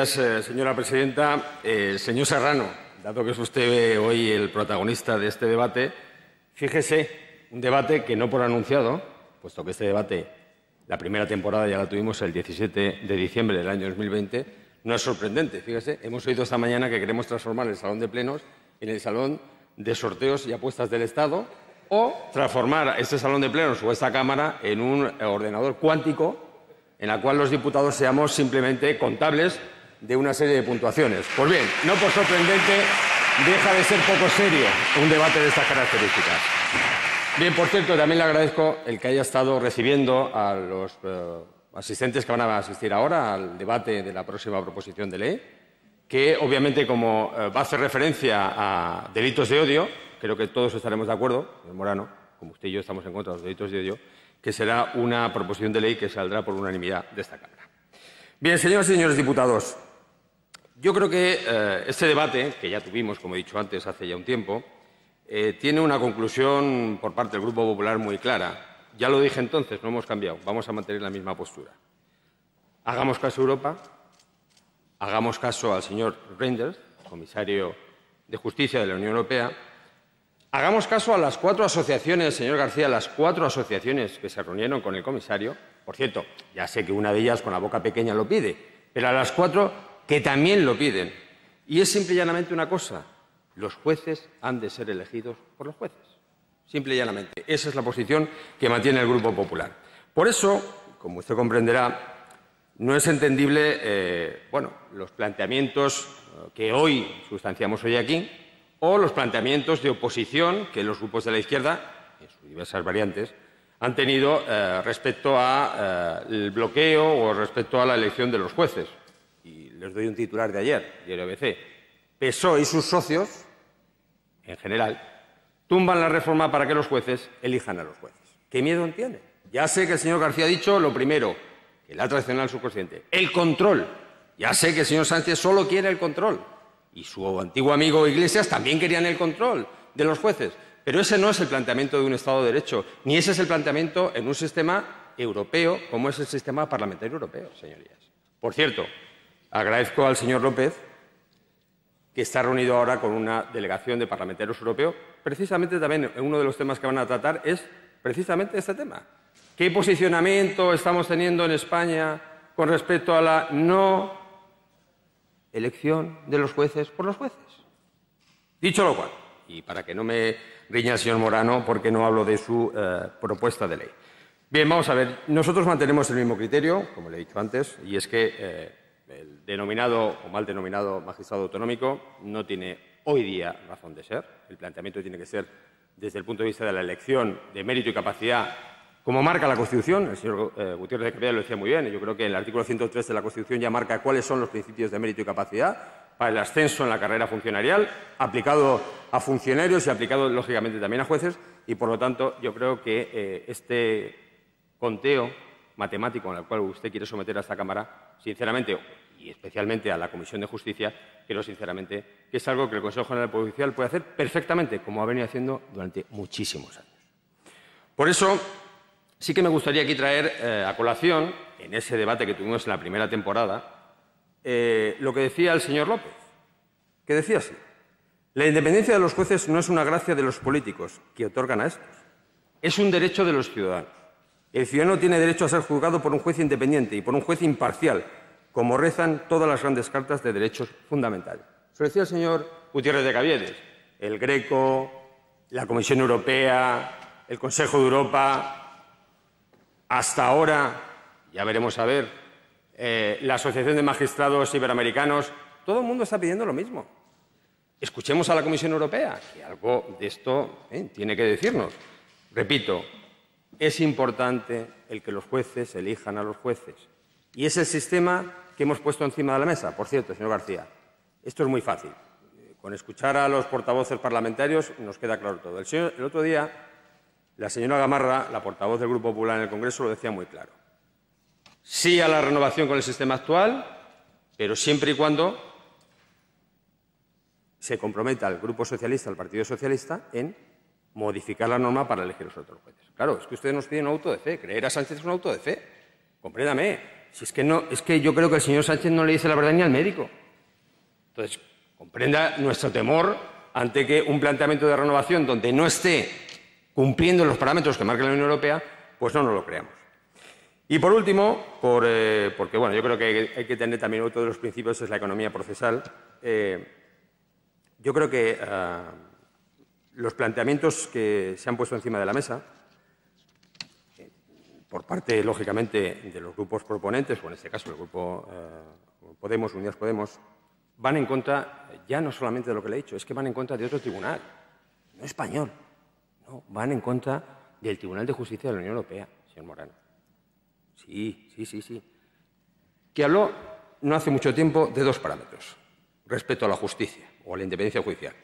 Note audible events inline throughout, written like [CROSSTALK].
Gracias, eh, señora presidenta. Eh, señor Serrano, dado que es usted eh, hoy el protagonista de este debate, fíjese, un debate que no por anunciado, puesto que este debate, la primera temporada ya la tuvimos el 17 de diciembre del año 2020, no es sorprendente. Fíjese, hemos oído esta mañana que queremos transformar el Salón de Plenos en el Salón de Sorteos y Apuestas del Estado o transformar este Salón de Plenos o esta Cámara en un ordenador cuántico en la cual los diputados seamos simplemente contables de una serie de puntuaciones. Pues bien, no por sorprendente, deja de ser poco serio un debate de estas características. Bien, por cierto, también le agradezco el que haya estado recibiendo a los eh, asistentes que van a asistir ahora al debate de la próxima proposición de ley, que obviamente como eh, va a hacer referencia a delitos de odio, creo que todos estaremos de acuerdo, el Morano, como usted y yo estamos en contra de los delitos de odio, que será una proposición de ley que saldrá por unanimidad de esta Cámara. Bien, señoras y señores diputados, yo creo que eh, este debate, que ya tuvimos, como he dicho antes, hace ya un tiempo, eh, tiene una conclusión por parte del Grupo Popular muy clara. Ya lo dije entonces, no hemos cambiado, vamos a mantener la misma postura. Hagamos caso a Europa, hagamos caso al señor Reinders, comisario de Justicia de la Unión Europea, hagamos caso a las cuatro asociaciones, señor García, las cuatro asociaciones que se reunieron con el comisario. Por cierto, ya sé que una de ellas con la boca pequeña lo pide, pero a las cuatro que también lo piden. Y es simple y llanamente una cosa, los jueces han de ser elegidos por los jueces. Simple y llanamente. Esa es la posición que mantiene el Grupo Popular. Por eso, como usted comprenderá, no es entendible eh, bueno, los planteamientos eh, que hoy sustanciamos hoy aquí o los planteamientos de oposición que los grupos de la izquierda, en sus diversas variantes, han tenido eh, respecto al bloqueo o respecto a la elección de los jueces les doy un titular de ayer, diario ABC. ...Pesó y sus socios, en general, tumban la reforma para que los jueces elijan a los jueces. ¿Qué miedo entiende... Ya sé que el señor García ha dicho lo primero, que le ha traicionado el subconsciente. El control. Ya sé que el señor Sánchez solo quiere el control. Y su antiguo amigo Iglesias también querían el control de los jueces. Pero ese no es el planteamiento de un Estado de Derecho, ni ese es el planteamiento en un sistema europeo como es el sistema parlamentario europeo, señorías. Por cierto, Agradezco al señor López que está reunido ahora con una delegación de parlamentarios europeos. Precisamente también eh, uno de los temas que van a tratar es precisamente este tema. ¿Qué posicionamiento estamos teniendo en España con respecto a la no elección de los jueces por los jueces? Dicho lo cual, y para que no me riña el señor Morano porque no hablo de su eh, propuesta de ley. Bien, vamos a ver. Nosotros mantenemos el mismo criterio, como le he dicho antes, y es que eh, el denominado o mal denominado magistrado autonómico no tiene hoy día razón de ser. El planteamiento tiene que ser desde el punto de vista de la elección de mérito y capacidad, como marca la Constitución. El señor eh, Gutiérrez de Cabrera lo decía muy bien. Y yo creo que el artículo 103 de la Constitución ya marca cuáles son los principios de mérito y capacidad para el ascenso en la carrera funcionarial, aplicado a funcionarios y aplicado, lógicamente, también a jueces. Y, por lo tanto, yo creo que eh, este conteo matemático en el cual usted quiere someter a esta Cámara, sinceramente, y especialmente a la Comisión de Justicia, creo sinceramente que es algo que el Consejo General Policial puede hacer perfectamente, como ha venido haciendo durante muchísimos años. Por eso, sí que me gustaría aquí traer eh, a colación, en ese debate que tuvimos en la primera temporada, eh, lo que decía el señor López, que decía así. La independencia de los jueces no es una gracia de los políticos que otorgan a estos, es un derecho de los ciudadanos. El ciudadano tiene derecho a ser juzgado por un juez independiente y por un juez imparcial, como rezan todas las grandes cartas de derechos fundamentales. Se lo decía el señor Gutiérrez de Caviedes, el Greco, la Comisión Europea, el Consejo de Europa, hasta ahora, ya veremos a ver, eh, la Asociación de Magistrados Iberoamericanos, todo el mundo está pidiendo lo mismo. Escuchemos a la Comisión Europea, que algo de esto tiene que decirnos. Repito, es importante el que los jueces elijan a los jueces. Y es el sistema que hemos puesto encima de la mesa. Por cierto, señor García, esto es muy fácil. Con escuchar a los portavoces parlamentarios nos queda claro todo. El, otro día, la señora Gamarra, la portavoz del Grupo Popular en el Congreso, lo decía muy claro. Sí a la renovación con el sistema actual, pero siempre y cuando se comprometa al Grupo Socialista, al Partido Socialista, en modificar la norma para elegir los otros jueces. Claro, es que ustedes nos piden un auto de fe. Creer a Sánchez es un auto de fe. Compréndame. Si es que no, es que yo creo que el señor Sánchez no le dice la verdad ni al médico. Entonces, comprenda nuestro temor ante que un planteamiento de renovación donde no esté cumpliendo los parámetros que marca la Unión Europea, pues no nos lo creamos. Y por último, eh, porque bueno, yo creo que hay que tener también otro de los principios es la economía procesal. Eh, yo creo que ah, los planteamientos que se han puesto encima de la mesa, por parte, lógicamente, de los grupos proponentes, o en este caso el grupo eh, Podemos, Unidas Podemos, van en contra ya no solamente de lo que le he dicho, es que van en contra de otro tribunal, no español, no, van en contra del Tribunal de Justicia de la Unión Europea, señor Morano. Sí, sí, sí, sí. Que habló no hace mucho tiempo de dos parámetros respecto a la justicia o a la independencia judicial.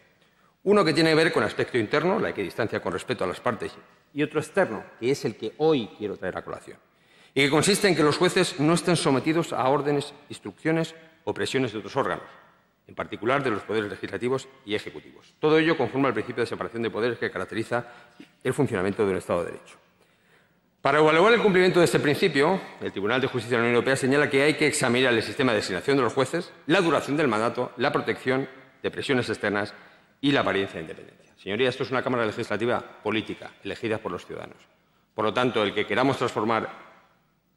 Uno que tiene que ver con aspecto interno, la equidistancia con respecto a las partes, y otro externo, que es el que hoy quiero traer a colación, y que consiste en que los jueces no estén sometidos a órdenes, instrucciones o presiones de otros órganos, en particular de los poderes legislativos y ejecutivos. Todo ello conforma el principio de separación de poderes que caracteriza el funcionamiento de un Estado de Derecho. Para evaluar el cumplimiento de este principio, el Tribunal de Justicia de la Unión Europea señala que hay que examinar el sistema de designación de los jueces, la duración del mandato, la protección de presiones externas y la apariencia de independencia. Señorías, esto es una Cámara Legislativa política, elegida por los ciudadanos. Por lo tanto, el que queramos transformar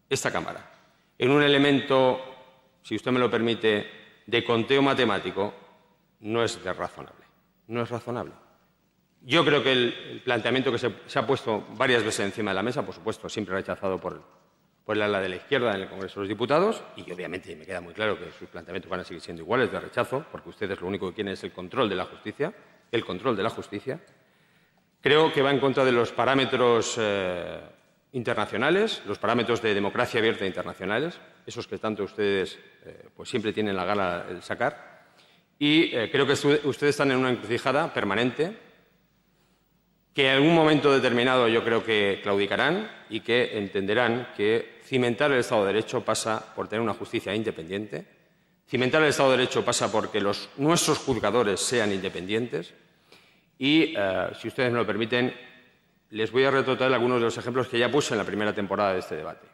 esta Cámara en un elemento, si usted me lo permite, de conteo matemático, no es razonable. No es razonable. Yo creo que el, planteamiento que se, ha puesto varias veces encima de la mesa, por supuesto, siempre rechazado por, por pues la de la izquierda en el Congreso de los Diputados, y obviamente me queda muy claro que sus planteamientos van a seguir siendo iguales de rechazo, porque ustedes lo único que quieren es el control de la justicia, el control de la justicia. Creo que va en contra de los parámetros eh, internacionales, los parámetros de democracia abierta internacionales, esos que tanto ustedes eh, pues siempre tienen la gana de sacar. Y eh, creo que ustedes están en una encrucijada permanente que en algún momento determinado yo creo que claudicarán y que entenderán que cimentar el Estado de Derecho pasa por tener una justicia independiente, cimentar el Estado de Derecho pasa porque los, nuestros juzgadores sean independientes y, eh, si ustedes me lo permiten, les voy a retratar algunos de los ejemplos que ya puse en la primera temporada de este debate.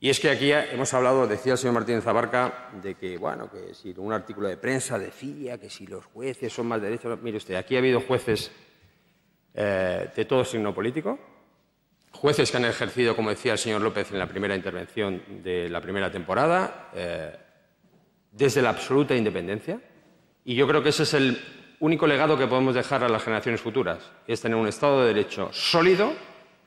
Y es que aquí hemos hablado, decía el señor Martínez Zabarca, de que, bueno, que si un artículo de prensa decía que si los jueces son más derechos... Mire usted, aquí ha habido jueces eh, de todo signo político, jueces que han ejercido, como decía el señor López en la primera intervención de la primera temporada, eh, desde la absoluta independencia. Y yo creo que ese es el único legado que podemos dejar a las generaciones futuras, es tener un Estado de Derecho sólido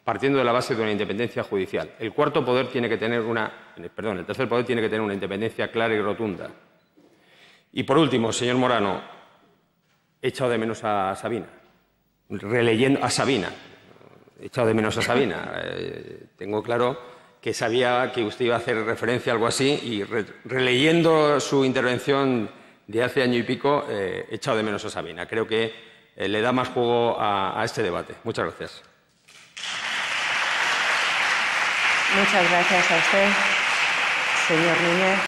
partiendo de la base de una independencia judicial. El cuarto poder tiene que tener una, perdón, el tercer poder tiene que tener una independencia clara y rotunda. Y por último, señor Morano, he echado de menos a Sabina releyendo a Sabina, he echado de menos a Sabina. [LAUGHS] Eh, tengo claro que sabía que usted iba a hacer referencia a algo así y releyendo su intervención de hace año y pico, eh, he echado de menos a Sabina. Creo que eh, le da más juego a, a este debate. Muchas gracias. Muchas gracias a usted, señor Núñez.